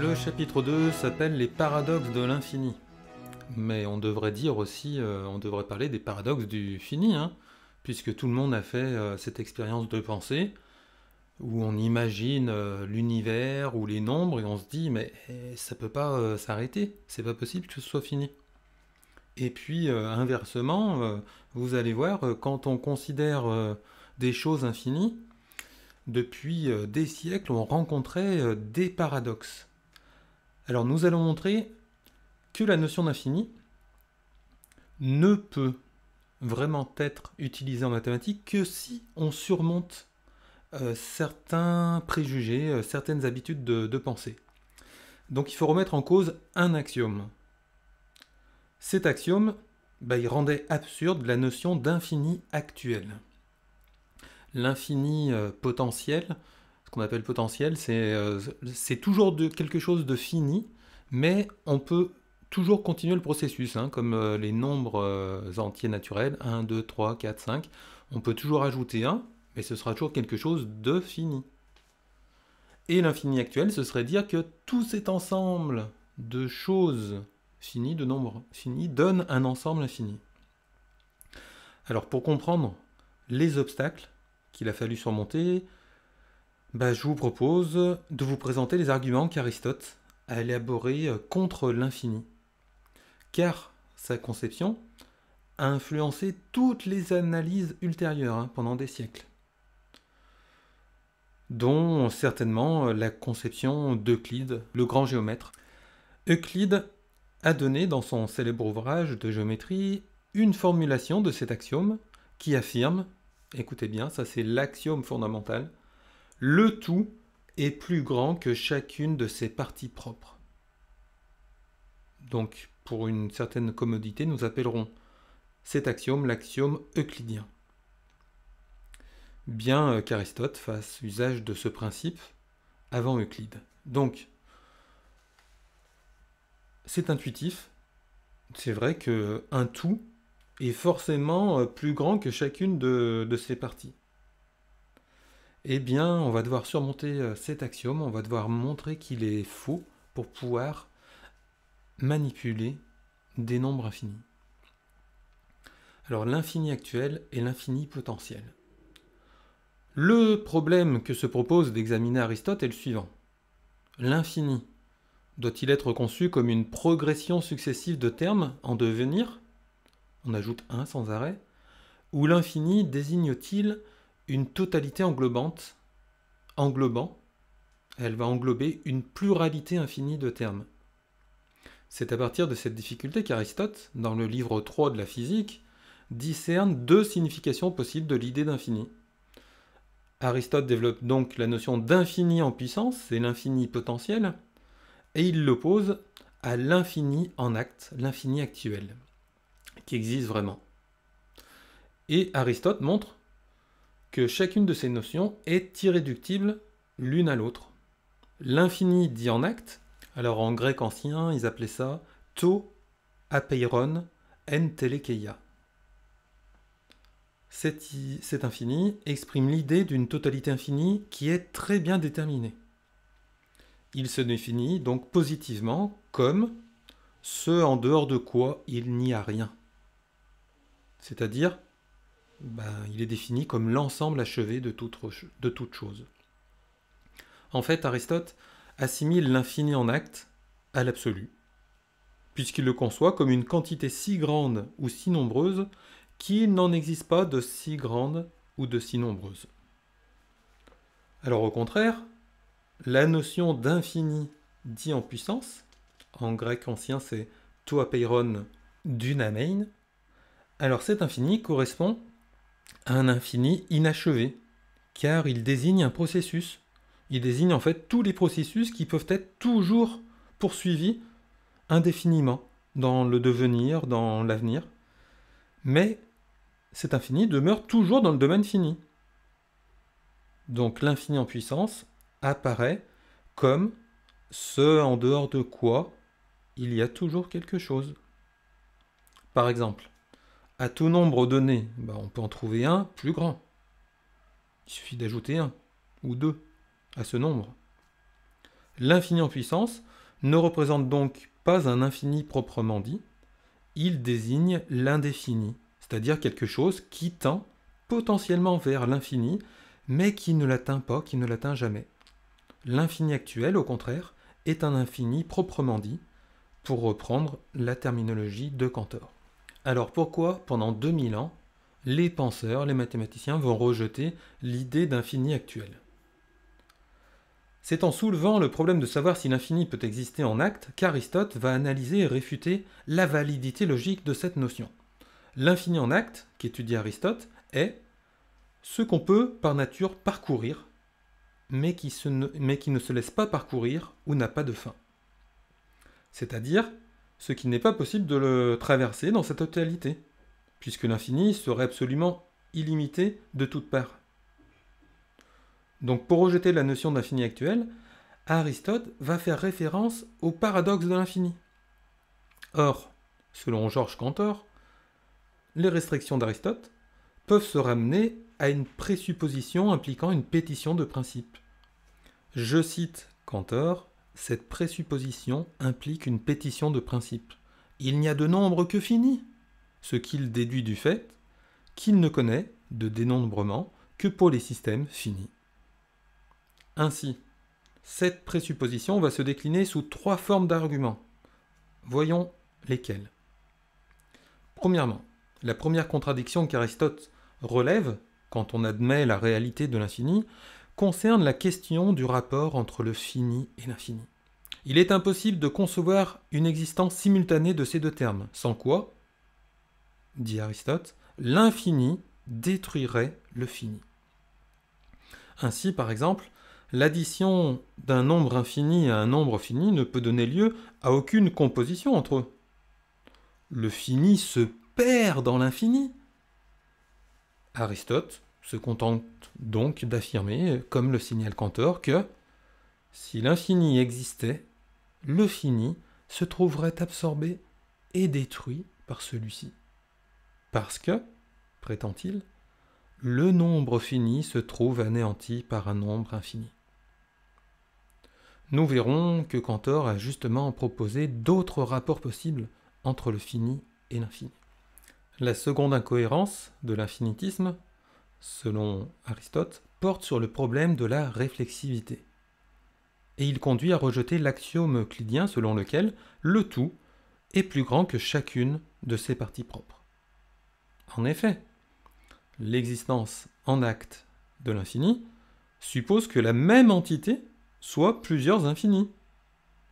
Le chapitre 2 s'appelle Les paradoxes de l'infini. Mais on devrait dire aussi, euh, on devrait parler des paradoxes du fini, hein, puisque tout le monde a fait euh, cette expérience de pensée où on imagine euh, l'univers ou les nombres et on se dit mais eh, ça peut pas s'arrêter, c'est pas possible que ce soit fini. Et puis inversement, vous allez voir quand on considère des choses infinies, depuis des siècles on rencontrait des paradoxes alors nous allons montrer que la notion d'infini ne peut vraiment être utilisée en mathématiques que si on surmonte euh, certains préjugés, euh, certaines habitudes de, pensée. Donc il faut remettre en cause un axiome. Cet axiome, bah, il rendait absurde la notion d'infini actuel. L'infini euh, potentiel, ce qu'on appelle potentiel, c'est euh, toujours quelque chose de fini, mais on peut toujours continuer le processus, hein, comme euh, les nombres euh, entiers naturels, 1, 2, 3, 4, 5, on peut toujours ajouter 1, mais ce sera toujours quelque chose de fini. Et l'infini actuel, ce serait dire que tout cet ensemble de choses finies, de nombres finis, donne un ensemble infini. Alors pour comprendre les obstacles qu'il a fallu surmonter, bah, je vous propose de vous présenter les arguments qu'Aristote a élaborés euh, contre l'infini, car sa conception a influencé toutes les analyses ultérieures hein, pendant des siècles, dont certainement euh, la conception d'Euclide, le grand géomètre. Euclide a donné dans son célèbre ouvrage de géométrie une formulation de cet axiome qui affirme, écoutez bien, ça c'est l'axiome fondamental, le tout est plus grand que chacune de ses parties propres. Donc, pour une certaine commodité, nous appellerons cet axiome l'axiome euclidien. Bien qu'Aristote fasse usage de ce principe avant Euclide. Donc, c'est intuitif. C'est vrai qu'un tout est forcément plus grand que chacune de, de ses parties eh bien, on va devoir surmonter euh, cet axiome, on va devoir montrer qu'il est faux pour pouvoir manipuler des nombres infinis. Alors l'infini actuel et l'infini potentiel. Le problème que se propose d'examiner Aristote est le suivant. L'infini doit-il être conçu comme une progression successive de termes en devenir On ajoute un sans arrêt. Ou l'infini désigne-t-il une totalité englobante, englobant, elle va englober une pluralité infinie de termes. C'est à partir de cette difficulté qu'Aristote, dans le livre 3 de la physique, discerne deux significations possibles de l'idée d'infini. Aristote développe donc la notion d'infini en puissance, c'est l'infini potentiel, et il l'oppose à l'infini en acte, l'infini actuel, qui existe vraiment. Et Aristote montre que chacune de ces notions est irréductible l'une à l'autre. L'infini dit en acte, alors en grec ancien, ils appelaient ça to apeiron en Cet infini exprime l'idée d'une totalité infinie qui est très bien déterminée. Il se définit donc positivement comme ce en dehors de quoi il n'y a rien. C'est-à-dire ben, il est défini comme l'ensemble achevé de toute, de toute chose. En fait, Aristote assimile l'infini en acte à l'absolu, puisqu'il le conçoit comme une quantité si grande ou si nombreuse qu'il n'en existe pas de si grande ou de si nombreuse. Alors au contraire, la notion d'infini dit en puissance, en grec ancien c'est peiron dunamein, alors cet infini correspond un infini inachevé, car il désigne un processus. Il désigne en fait tous les processus qui peuvent être toujours poursuivis indéfiniment dans le devenir, dans l'avenir. Mais cet infini demeure toujours dans le domaine fini. Donc l'infini en puissance apparaît comme ce en dehors de quoi il y a toujours quelque chose. Par exemple, à tout nombre donné, bah, on peut en trouver un plus grand. Il suffit d'ajouter un ou deux à ce nombre. L'infini en puissance ne représente donc pas un infini proprement dit, il désigne l'indéfini, c'est-à-dire quelque chose qui tend potentiellement vers l'infini, mais qui ne l'atteint pas, qui ne l'atteint jamais. L'infini actuel, au contraire, est un infini proprement dit, pour reprendre la terminologie de Cantor. Alors pourquoi, pendant 2000 ans, les penseurs, les mathématiciens vont rejeter l'idée d'infini actuel C'est en soulevant le problème de savoir si l'infini peut exister en acte qu'Aristote va analyser et réfuter la validité logique de cette notion. L'infini en acte, qu'étudie Aristote, est ce qu'on peut par nature parcourir, mais qui, mais qui ne se laisse pas parcourir ou n'a pas de fin. C'est-à-dire ce qui n'est pas possible de le traverser dans sa totalité, puisque l'infini serait absolument illimité de toutes parts. Donc pour rejeter la notion d'infini actuel, Aristote va faire référence au paradoxe de l'infini. Or, selon Georges Cantor, les restrictions d'Aristote peuvent se ramener à une présupposition impliquant une pétition de principe. Je cite Cantor cette présupposition implique une pétition de principe. Il n'y a de nombre que fini, ce qu'il déduit du fait qu'il ne connaît de dénombrement que pour les systèmes finis. Ainsi, cette présupposition va se décliner sous trois formes d'arguments. Voyons lesquelles. Premièrement, la première contradiction qu'Aristote relève, quand on admet la réalité de l'infini, concerne la question du rapport entre le fini et l'infini. Il est impossible de concevoir une existence simultanée de ces deux termes, sans quoi, dit Aristote, l'infini détruirait le fini. Ainsi, par exemple, l'addition d'un nombre infini à un nombre fini ne peut donner lieu à aucune composition entre eux. Le fini se perd dans l'infini. Aristote se contente donc d'affirmer, comme le signale Cantor, que si l'infini existait, le fini se trouverait absorbé et détruit par celui-ci. Parce que, prétend-il, le nombre fini se trouve anéanti par un nombre infini. Nous verrons que Cantor a justement proposé d'autres rapports possibles entre le fini et l'infini. La seconde incohérence de l'infinitisme selon Aristote, porte sur le problème de la réflexivité. Et il conduit à rejeter l'axiome euclidien selon lequel le tout est plus grand que chacune de ses parties propres. En effet, l'existence en acte de l'infini suppose que la même entité soit plusieurs infinis.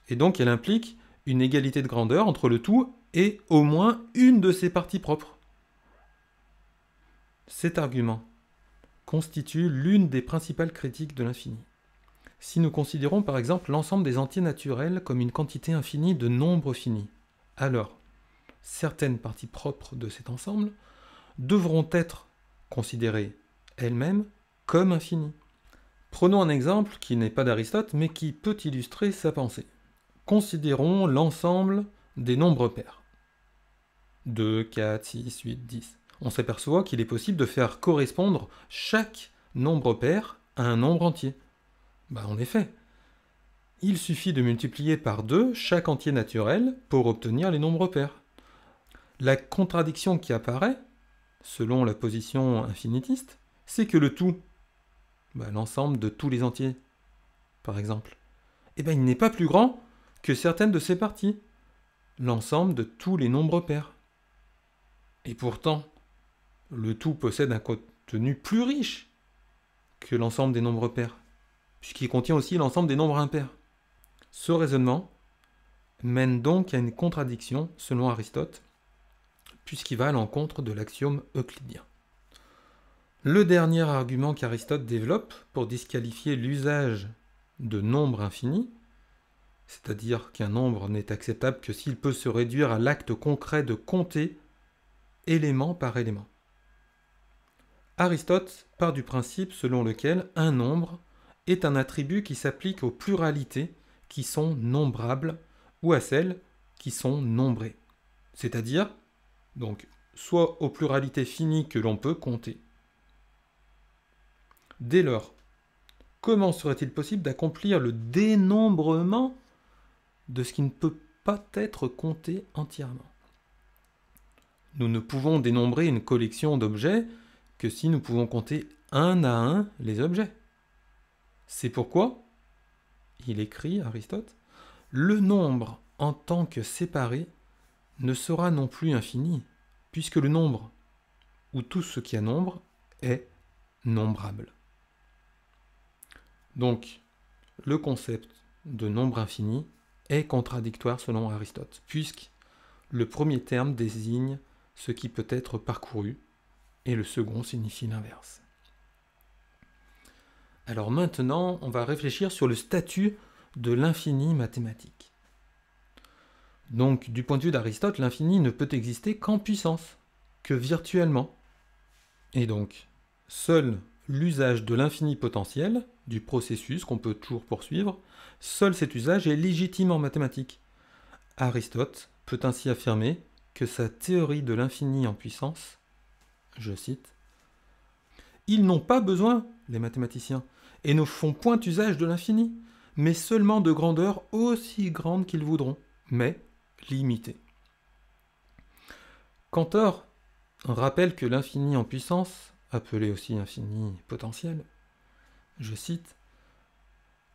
Et donc elle implique une égalité de grandeur entre le tout et au moins une de ses parties propres. Cet argument constitue l'une des principales critiques de l'infini. Si nous considérons par exemple l'ensemble des entiers naturels comme une quantité infinie de nombres finis, alors certaines parties propres de cet ensemble devront être considérées elles-mêmes comme infinies. Prenons un exemple qui n'est pas d'Aristote mais qui peut illustrer sa pensée. Considérons l'ensemble des nombres pairs. 2, 4, 6, 8, 10 on s'aperçoit qu'il est possible de faire correspondre chaque nombre pair à un nombre entier. Bah, en effet, il suffit de multiplier par deux chaque entier naturel pour obtenir les nombres pairs. La contradiction qui apparaît, selon la position infinitiste, c'est que le tout, bah, l'ensemble de tous les entiers, par exemple, eh ben, il n'est pas plus grand que certaines de ses parties, l'ensemble de tous les nombres pairs. Et pourtant, le tout possède un contenu plus riche que l'ensemble des nombres pairs, puisqu'il contient aussi l'ensemble des nombres impairs. Ce raisonnement mène donc à une contradiction selon Aristote, puisqu'il va à l'encontre de l'axiome euclidien. Le dernier argument qu'Aristote développe pour disqualifier l'usage de nombres infinis, c'est-à-dire qu'un nombre n'est acceptable que s'il peut se réduire à l'acte concret de compter élément par élément. Aristote part du principe selon lequel un nombre est un attribut qui s'applique aux pluralités qui sont nombrables ou à celles qui sont nombrées. C'est-à-dire, donc, soit aux pluralités finies que l'on peut compter. Dès lors, comment serait-il possible d'accomplir le dénombrement de ce qui ne peut pas être compté entièrement Nous ne pouvons dénombrer une collection d'objets que si nous pouvons compter un à un les objets. C'est pourquoi, il écrit Aristote, le nombre en tant que séparé ne sera non plus infini, puisque le nombre, ou tout ce qui a nombre, est nombrable. Donc, le concept de nombre infini est contradictoire selon Aristote, puisque le premier terme désigne ce qui peut être parcouru, et le second signifie l'inverse. Alors maintenant, on va réfléchir sur le statut de l'infini mathématique. Donc, du point de vue d'Aristote, l'infini ne peut exister qu'en puissance, que virtuellement. Et donc, seul l'usage de l'infini potentiel, du processus qu'on peut toujours poursuivre, seul cet usage est légitime en mathématiques. Aristote peut ainsi affirmer que sa théorie de l'infini en puissance je cite, Ils n'ont pas besoin, les mathématiciens, et ne font point usage de l'infini, mais seulement de grandeurs aussi grandes qu'ils voudront, mais limitées. » Cantor rappelle que l'infini en puissance, appelé aussi infini potentiel, je cite,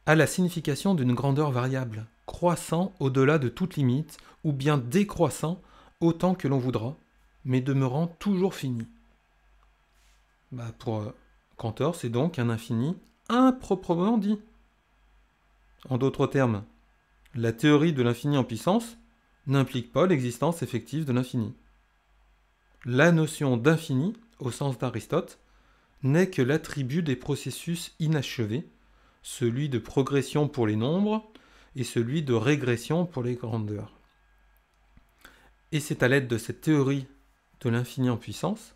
a la signification d'une grandeur variable, croissant au-delà de toute limite, ou bien décroissant autant que l'on voudra, mais demeurant toujours fini. Bah, pour euh, Cantor, c'est donc un infini improprement dit. En d'autres termes, la théorie de l'infini en puissance n'implique pas l'existence effective de l'infini. La notion d'infini, au sens d'Aristote, n'est que l'attribut des processus inachevés, celui de progression pour les nombres et celui de régression pour les grandeurs. Et c'est à l'aide de cette théorie de l'infini en puissance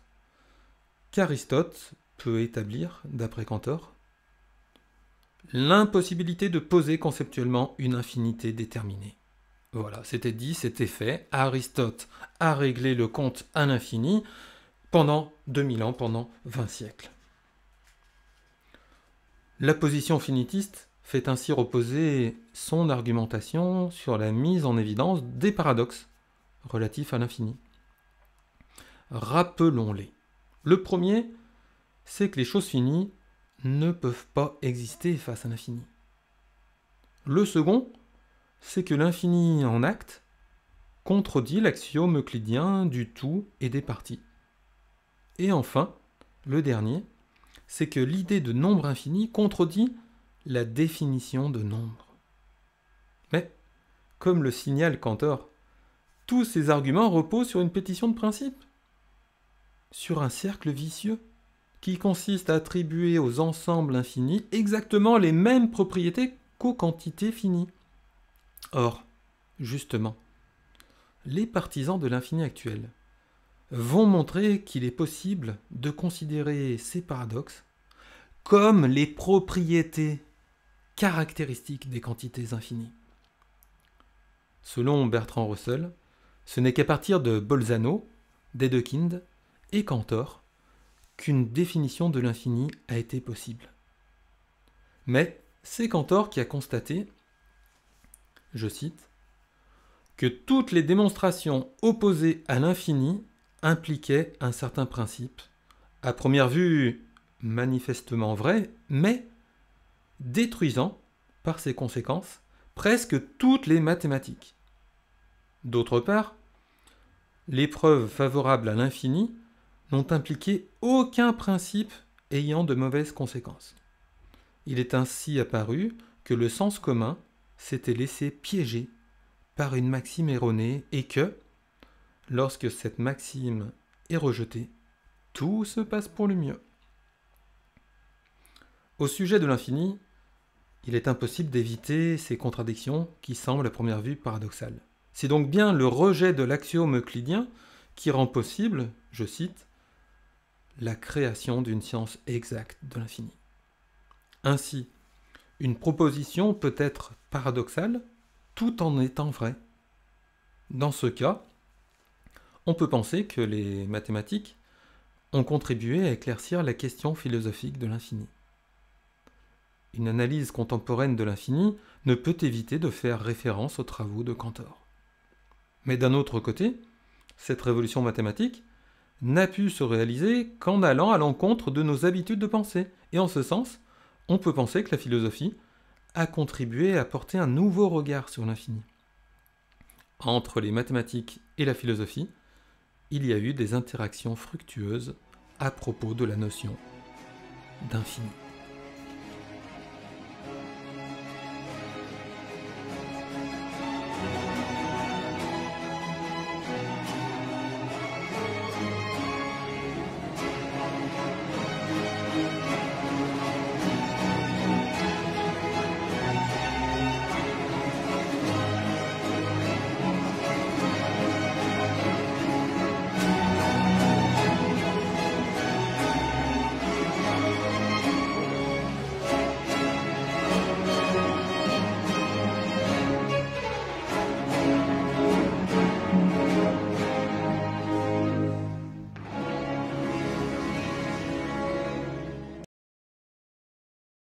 Aristote peut établir, d'après Cantor, l'impossibilité de poser conceptuellement une infinité déterminée. Voilà, c'était dit, c'était fait. Aristote a réglé le compte à l'infini pendant 2000 ans, pendant 20 siècles. La position finitiste fait ainsi reposer son argumentation sur la mise en évidence des paradoxes relatifs à l'infini. Rappelons-les. Le premier, c'est que les choses finies ne peuvent pas exister face à l'infini. Le second, c'est que l'infini en acte contredit l'axiome euclidien du tout et des parties. Et enfin, le dernier, c'est que l'idée de nombre infini contredit la définition de nombre. Mais, comme le signale Cantor, tous ces arguments reposent sur une pétition de principe sur un cercle vicieux qui consiste à attribuer aux ensembles infinis exactement les mêmes propriétés qu'aux quantités finies. Or, justement, les partisans de l'infini actuel vont montrer qu'il est possible de considérer ces paradoxes comme les propriétés caractéristiques des quantités infinies. Selon Bertrand Russell, ce n'est qu'à partir de Bolzano, d'Edekind Cantor qu'une définition de l'infini a été possible. Mais c'est Cantor qui a constaté, je cite, que toutes les démonstrations opposées à l'infini impliquaient un certain principe, à première vue manifestement vrai, mais détruisant, par ses conséquences, presque toutes les mathématiques. D'autre part, l'épreuve favorable à l'infini n'ont impliqué aucun principe ayant de mauvaises conséquences. Il est ainsi apparu que le sens commun s'était laissé piéger par une maxime erronée et que, lorsque cette maxime est rejetée, tout se passe pour le mieux. Au sujet de l'infini, il est impossible d'éviter ces contradictions qui semblent à première vue paradoxales. C'est donc bien le rejet de l'axiome euclidien qui rend possible, je cite, la création d'une science exacte de l'infini. Ainsi, une proposition peut être paradoxale tout en étant vraie. Dans ce cas, on peut penser que les mathématiques ont contribué à éclaircir la question philosophique de l'infini. Une analyse contemporaine de l'infini ne peut éviter de faire référence aux travaux de Cantor. Mais d'un autre côté, cette révolution mathématique n'a pu se réaliser qu'en allant à l'encontre de nos habitudes de pensée. Et en ce sens, on peut penser que la philosophie a contribué à porter un nouveau regard sur l'infini. Entre les mathématiques et la philosophie, il y a eu des interactions fructueuses à propos de la notion d'infini.